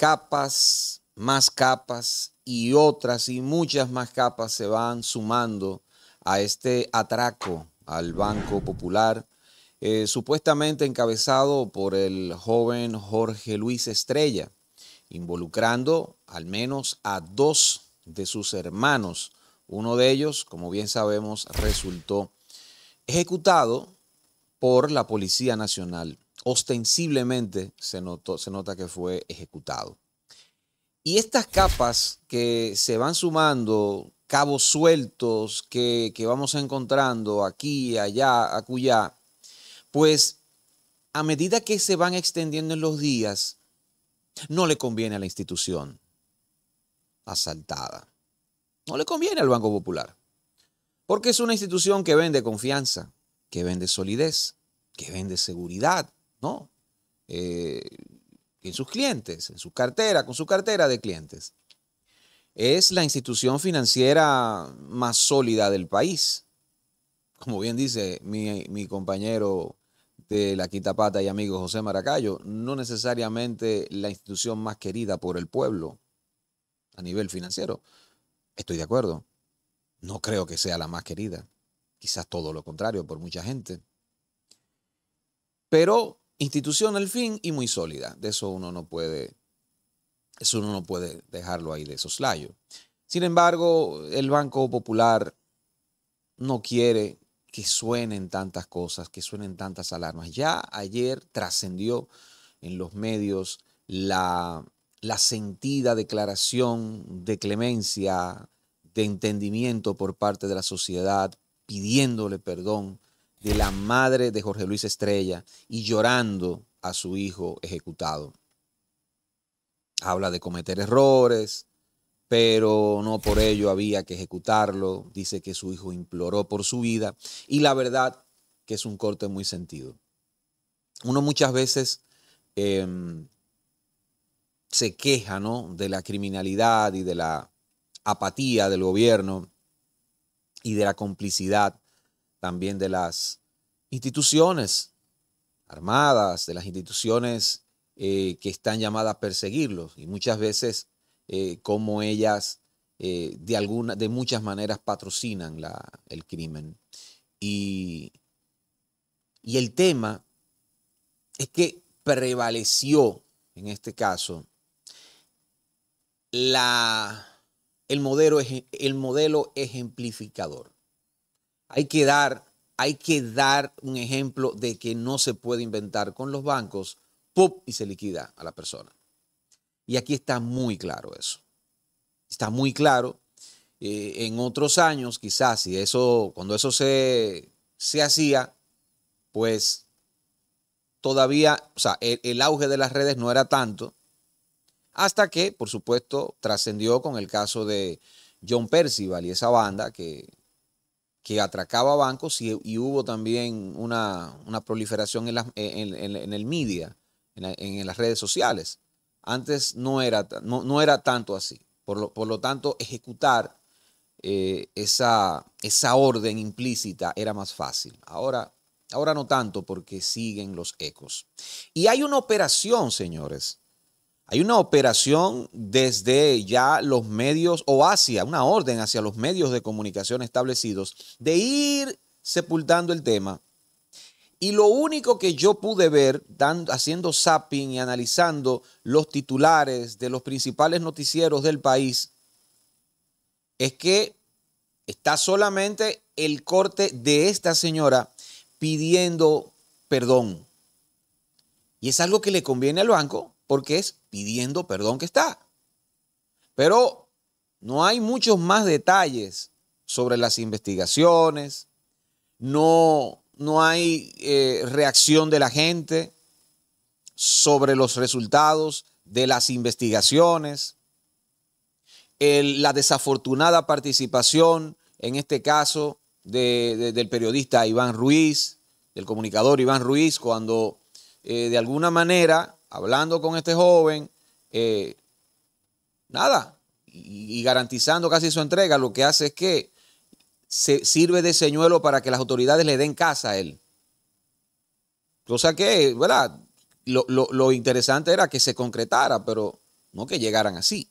capas, más capas y otras y muchas más capas se van sumando a este atraco al Banco Popular, eh, supuestamente encabezado por el joven Jorge Luis Estrella, involucrando al menos a dos de sus hermanos. Uno de ellos, como bien sabemos, resultó ejecutado por la Policía Nacional. Ostensiblemente se, se nota que fue ejecutado. Y estas capas que se van sumando, cabos sueltos que, que vamos encontrando aquí, allá, acullá, pues a medida que se van extendiendo en los días, no le conviene a la institución asaltada. No le conviene al Banco Popular. Porque es una institución que vende confianza, que vende solidez, que vende seguridad, ¿no? Eh, en sus clientes, en su cartera, con su cartera de clientes. Es la institución financiera más sólida del país. Como bien dice mi, compañero de la Quitapata y amigo José Maracayo, no necesariamente la institución más querida por el pueblo a nivel financiero. Estoy de acuerdo. No creo que sea la más querida. Quizás todo lo contrario por mucha gente. Pero institución al fin y muy sólida. De eso uno no puede, eso uno no puede dejarlo ahí de soslayo. Sin embargo, el Banco Popular no quiere que suenen tantas cosas, que suenen tantas alarmas. Ya ayer trascendió en los medios la sentida declaración de clemencia, de entendimiento por parte de la sociedad, pidiéndole perdón de la madre de Jorge Luis Estrella y llorando a su hijo ejecutado. Habla de cometer errores, pero no por ello había que ejecutarlo. Dice que su hijo imploró por su vida y la verdad que es un corte muy sentido. Uno muchas veces em, se queja ¿no? de la criminalidad y de la apatía del gobierno y de la complicidad también de las instituciones armadas, de las instituciones eh, que están llamadas a perseguirlos y muchas veces eh, como ellas eh, de, alguna, de muchas maneras patrocinan el crimen. Y, el tema es que prevaleció en este caso la, el, modelo, el modelo ejemplificador hay que dar, hay que dar un ejemplo de que no se puede inventar con los bancos, ¡pop! y se liquida a la persona. Y aquí está muy claro eso. Está muy claro. Eh, en otros años, quizás, si eso, cuando eso se, se hacía, pues todavía, o sea, el auge de las redes no era tanto, hasta que, por supuesto, trascendió con el caso de John Percival y esa banda que que atracaba bancos y, hubo también una, proliferación e, en, el media, en, las redes sociales. Antes no era, era tanto así. Por lo, tanto, ejecutar eh, esa, esa orden implícita era más fácil. Ahora, ahora no tanto porque siguen los ecos. Y hay una operación, señores, hay una operación desde ya los medios o hacia, una orden hacia los medios de comunicación establecidos de ir sepultando el tema. Y lo único que yo pude ver, haciendo zapping y analizando los titulares de los principales noticieros del país, es que está solamente el corte de esta señora pidiendo perdón. Y es algo que le conviene al banco porque es pidiendo perdón que está. Pero no hay muchos más detalles sobre las investigaciones, no, no hay eh, reacción de la gente sobre los resultados de las investigaciones, la desafortunada participación, en este caso, del periodista Iván Ruiz, del comunicador Iván Ruiz, cuando eh, de alguna manera hablando con este joven, eh, nada, y, garantizando casi su entrega, lo que hace es que se sirve de señuelo para que las autoridades le den casa a él. Cosa que, ¿verdad? Lo, interesante era que se concretara, pero no que llegaran así.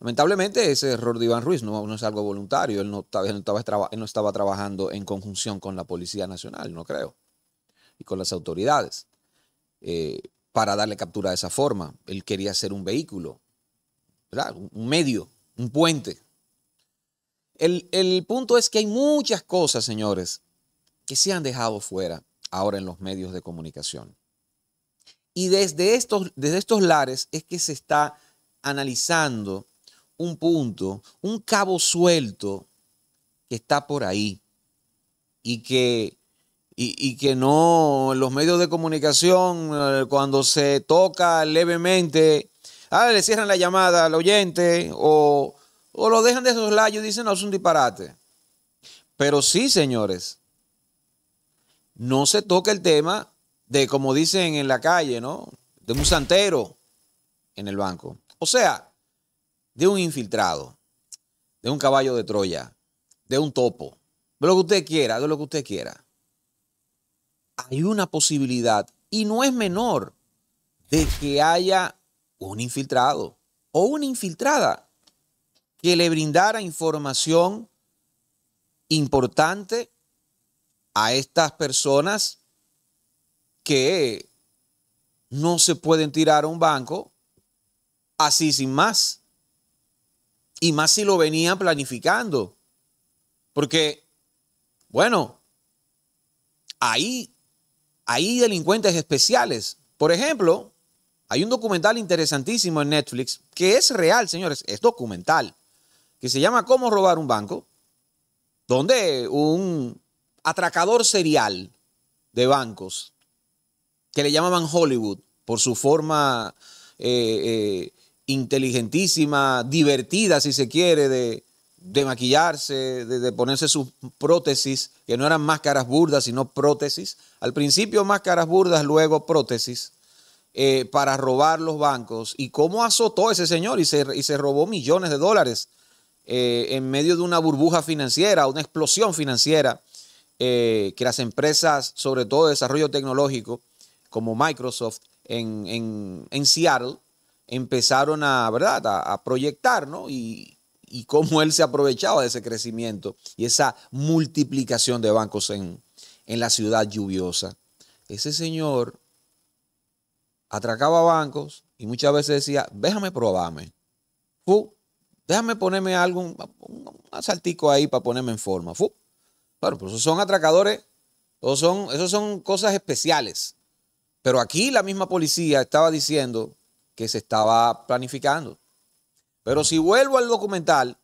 Lamentablemente ese error de Iván Ruiz no, es algo voluntario, él no, estaba, no estaba, no estaba trabajando en conjunción con la Policía Nacional, no creo, y con las autoridades. Eh, para darle captura de esa forma. Él quería ser un vehículo, un medio, un puente. El, punto es que hay muchas cosas, señores, que se han dejado fuera ahora en los medios de comunicación. Y desde estos, desde estos lares es que se está analizando un punto, un cabo suelto que está por ahí y que y, y que no los medios de comunicación, eh, cuando se toca levemente, ah, le cierran la llamada al oyente o, lo dejan de esos layos y dicen, no, es un disparate. Pero sí, señores, no se toca el tema de, como dicen en la calle, ¿no? De un santero en el banco. O sea, de un infiltrado, de un caballo de Troya, de un topo, de lo que usted quiera, de lo que usted quiera hay una posibilidad, y no es menor, de que haya un infiltrado o una infiltrada que le brindara información importante a estas personas que no se pueden tirar a un banco así sin más. Y más si lo venían planificando. Porque, bueno, ahí hay delincuentes especiales. Por ejemplo, hay un documental interesantísimo en Netflix que es real, señores, es documental, que se llama Cómo robar un banco, donde un atracador serial de bancos, que le llamaban Hollywood por su forma eh, eh, inteligentísima, divertida, si se quiere, de, de maquillarse, de, ponerse sus prótesis, que no eran máscaras burdas, sino prótesis. Al principio máscaras burdas, luego prótesis, eh, para robar los bancos. ¿Y cómo azotó ese señor y se, robó millones de dólares eh, en medio de una burbuja financiera, una explosión financiera, eh, que las empresas, sobre todo de desarrollo tecnológico, como Microsoft en, Seattle, empezaron a, ¿verdad? a proyectar ¿no? y, y cómo él se aprovechaba de ese crecimiento y esa multiplicación de bancos en, la ciudad lluviosa. Ese señor atracaba bancos y muchas veces decía, déjame probarme. déjame ponerme algo, un, ahí para ponerme en forma. Bueno, pues esos son atracadores, esos son, esos son cosas especiales. Pero aquí la misma policía estaba diciendo que se estaba planificando. Pero si vuelvo al documental,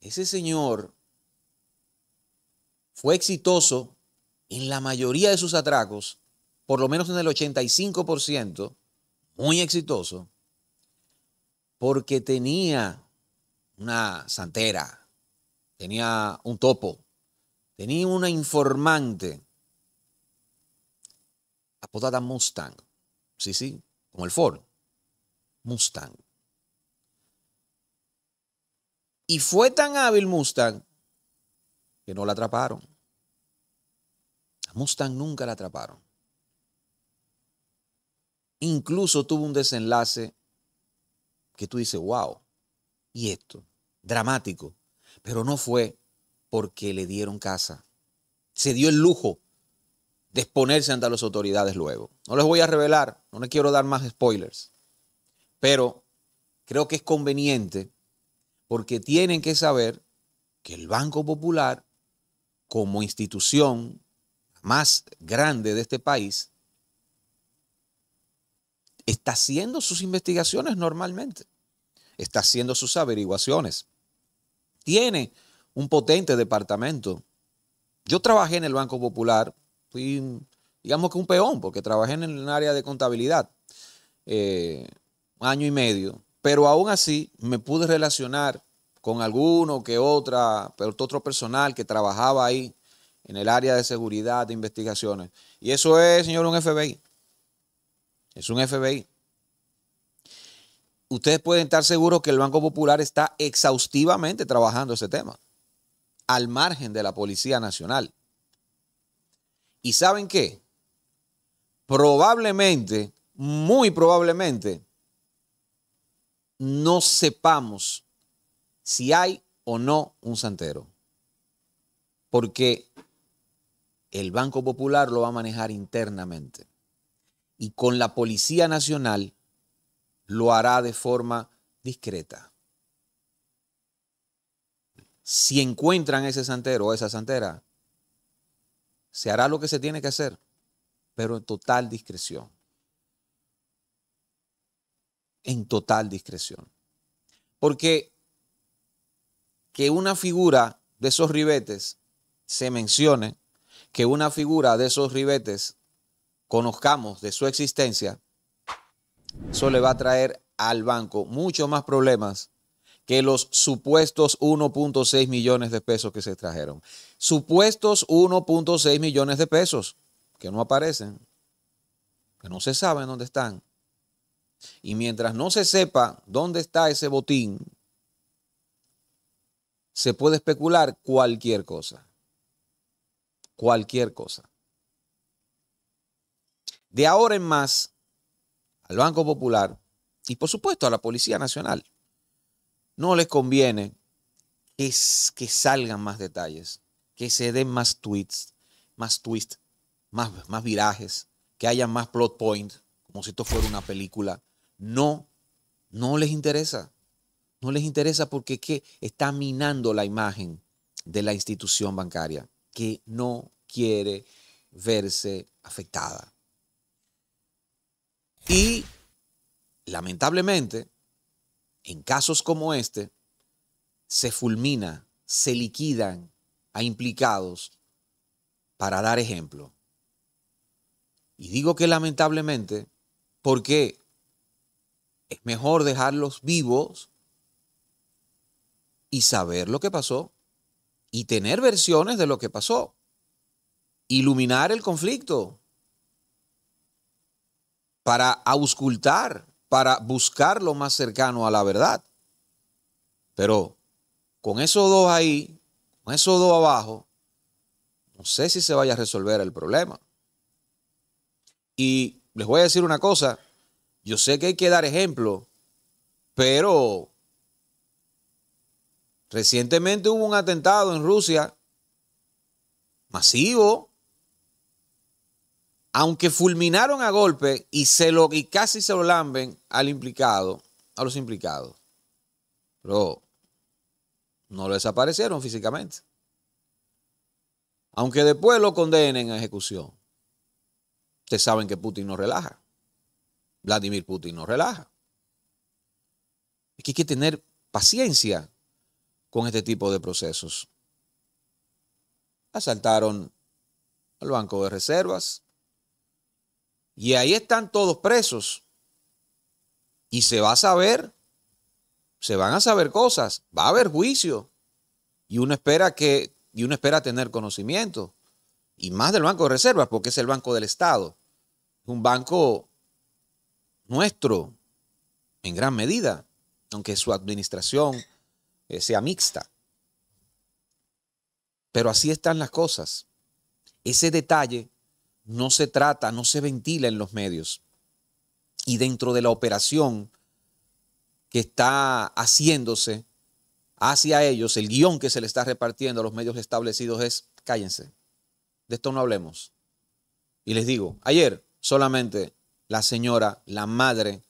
ese señor fue exitoso en la mayoría de sus atracos, por lo menos en el 85%, muy exitoso, porque tenía una santera, tenía un topo, tenía una informante apodada Mustang, sí, sí, como el Ford, Mustang. Y fue tan hábil Mustang que no la atraparon. A Mustang nunca la atraparon. Incluso tuvo un desenlace que tú dices, wow, y esto, dramático. Pero no fue porque le dieron casa. Se dio el lujo de exponerse ante las autoridades luego. No les voy a revelar, no les quiero dar más spoilers, pero creo que es conveniente porque tienen que saber que el Banco Popular, como institución más grande de este país, está haciendo sus investigaciones normalmente, está haciendo sus averiguaciones, tiene un potente departamento. Yo trabajé en el Banco Popular, fui, digamos que un peón, porque trabajé en el área de contabilidad, eh, un año y medio, pero aún así me pude relacionar con alguno que otra, pero otro personal que trabajaba ahí en el área de seguridad, de investigaciones. Y eso es, señor, un FBI. Es un FBI. Ustedes pueden estar seguros que el Banco Popular está exhaustivamente trabajando ese tema, al margen de la Policía Nacional. ¿Y saben qué? Probablemente, muy probablemente, no sepamos si hay o no un santero. Porque el Banco Popular lo va a manejar internamente. Y con la Policía Nacional lo hará de forma discreta. Si encuentran ese santero o esa santera, se hará lo que se tiene que hacer, pero en total discreción en total discreción. Porque que una figura de esos ribetes se mencione, que una figura de esos ribetes conozcamos de su existencia, eso le va a traer al banco muchos más problemas que los supuestos 1.6 millones de pesos que se trajeron. Supuestos 1.6 millones de pesos que no aparecen, que no se saben dónde están, y mientras no se sepa dónde está ese botín, se puede especular cualquier cosa. Cualquier cosa. De ahora en más, al Banco Popular y por supuesto a la Policía Nacional, no les conviene que, salgan más detalles, que se den más tweets, más twists, más, más virajes, que haya más plot point, como si esto fuera una película no, no les interesa. No les interesa porque está minando la imagen de la institución bancaria que no quiere verse afectada. Y lamentablemente, en casos como este, se fulmina, se liquidan a implicados para dar ejemplo. Y digo que lamentablemente, porque es mejor dejarlos vivos y saber lo que pasó y tener versiones de lo que pasó. Iluminar el conflicto para auscultar, para buscar lo más cercano a la verdad. Pero con esos dos ahí, con esos dos abajo, no sé si se vaya a resolver el problema. Y les voy a decir una cosa, yo sé que hay que dar ejemplo, pero recientemente hubo un atentado en Rusia masivo. Aunque fulminaron a golpe y, se lo, y casi se lo lamben al implicado, a los implicados. Pero no lo desaparecieron físicamente. Aunque después lo condenen a ejecución. Ustedes saben que Putin no relaja. Vladimir Putin no relaja. Es que hay que tener paciencia con este tipo de procesos. Asaltaron al Banco de Reservas y ahí están todos presos. Y se va a saber, se van a saber cosas, va a haber juicio y uno espera que y uno espera tener conocimiento y más del Banco de Reservas porque es el banco del Estado. Un banco nuestro, en gran medida, aunque su administración eh, sea mixta. Pero así están las cosas. Ese detalle no se trata, no se ventila en los medios. Y dentro de la operación que está haciéndose hacia ellos, el guión que se le está repartiendo a los medios establecidos es, cállense, de esto no hablemos. Y les digo, ayer solamente la señora, la madre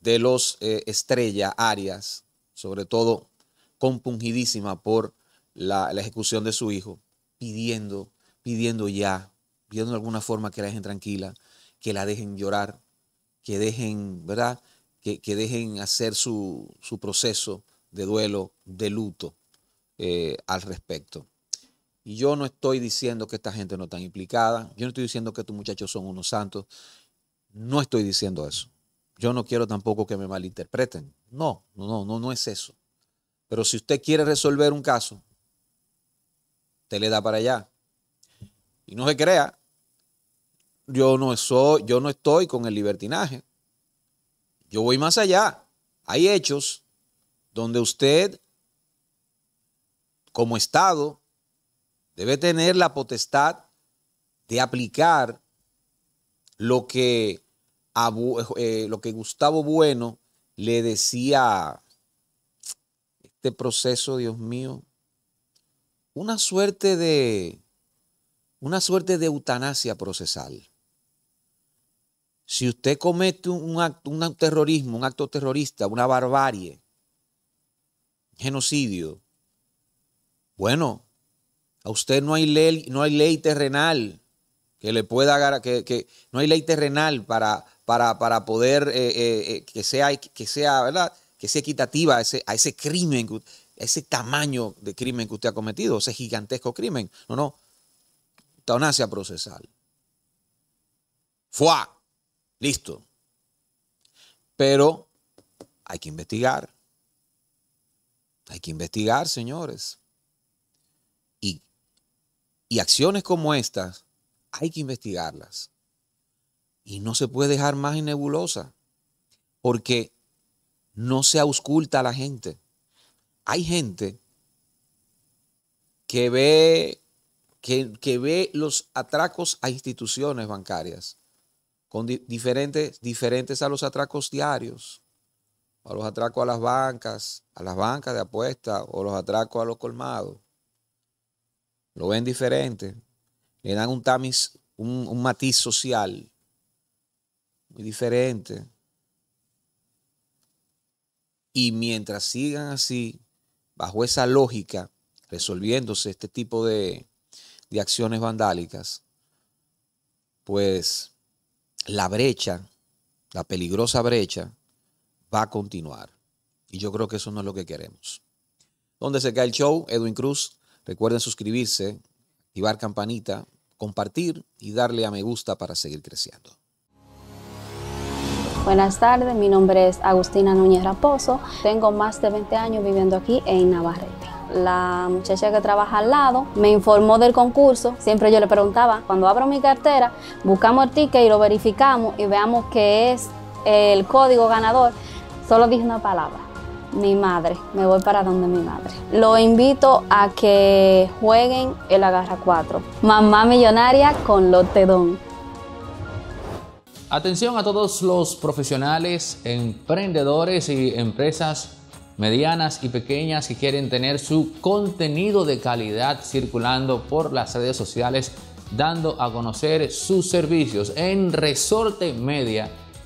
de los eh, Estrella Arias, sobre todo compungidísima por la, ejecución de su hijo, pidiendo, pidiendo ya, pidiendo de alguna forma que la dejen tranquila, que la dejen llorar, que dejen, ¿verdad? Que, dejen hacer su, proceso de duelo, de luto eh, al respecto. Y yo no estoy diciendo que esta gente no está implicada. Yo no estoy diciendo que estos muchachos son unos santos. No estoy diciendo eso. Yo no quiero tampoco que me malinterpreten. No, no, no, no es eso. Pero si usted quiere resolver un caso, te le da para allá. Y no se crea, yo no soy, yo no estoy con el libertinaje. Yo voy más allá. Hay hechos donde usted, como Estado, debe tener la potestad de aplicar lo que, eh, lo que Gustavo Bueno le decía este proceso, Dios mío, una suerte de una suerte de eutanasia procesal. Si usted comete un acto, un terrorismo, un acto terrorista, una barbarie, genocidio, bueno, a usted no hay ley, no hay ley terrenal que le pueda que, que no hay ley terrenal para, para, poder eh, eh, eh, que sea, que sea, ¿verdad? Que sea equitativa a ese, a ese crimen, a ese tamaño de crimen que usted ha cometido, ese gigantesco crimen. No, no. Eutanasia procesal. ¡Fua! Listo. Pero hay que investigar. Hay que investigar, señores. Y acciones como estas hay que investigarlas. Y no se puede dejar más en nebulosa, porque no se ausculta a la gente. Hay gente que ve, que, ve los atracos a instituciones bancarias, con diferentes, diferentes a los atracos diarios, a los atracos a las bancas, a las bancas de apuesta o los atracos a los colmados lo ven diferente, le dan un tamiz, un, matiz social muy diferente. Y mientras sigan así, bajo esa lógica, resolviéndose este tipo de, de acciones vandálicas, pues la brecha, la peligrosa brecha, va a continuar. Y yo creo que eso no es lo que queremos. ¿Dónde se cae el show? Edwin Cruz, Recuerden suscribirse, activar campanita, compartir y darle a me gusta para seguir creciendo. Buenas tardes, mi nombre es Agustina Núñez Raposo. Tengo más de 20 años viviendo aquí en Navarrete. La muchacha que trabaja al lado me informó del concurso. Siempre yo le preguntaba, cuando abro mi cartera, buscamos el ticket y lo verificamos y veamos qué es el código ganador. Solo dije una palabra, mi madre, me voy para donde mi madre. Lo invito a que jueguen el Agarra 4. Mamá Millonaria con Lotedón. Atención a todos los profesionales, emprendedores y empresas medianas y pequeñas que quieren tener su contenido de calidad circulando por las redes sociales, dando a conocer sus servicios en Resorte Media